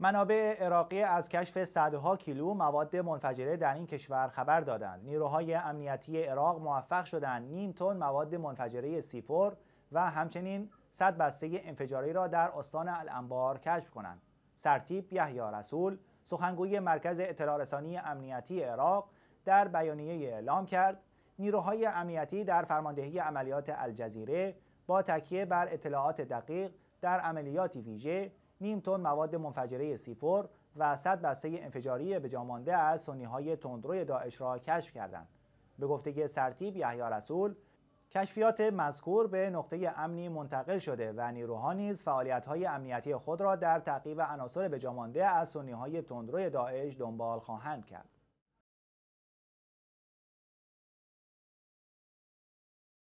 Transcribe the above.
منابع عراقی از کشف صدها کیلو مواد منفجره در این کشور خبر دادند. نیروهای امنیتی عراق موفق شدند نیم تن مواد منفجره سیفور و همچنین صد بسته انفجاری را در استان الانبار کشف کنند. سرتیب یحیی رسول سخنگوی مرکز اطلاع رسانی امنیتی عراق در بیانیه اعلام کرد نیروهای امنیتی در فرماندهی عملیات الجزیره با تکیه بر اطلاعات دقیق در عملیاتی ویژه نیم تن مواد منفجره سیفور و 100 بسته انفجاری به جامانده از سنیهای تندروی داعش را کشف کردند. به گفته سرتیب یحیی رسول کشفیات مذکور به نقطه امنی منتقل شده و نیروها نیز فعالیت‌های امنیتی خود را در تعقیب عناصر به جامانده از سنیهای تندروی داعش دنبال خواهند کرد.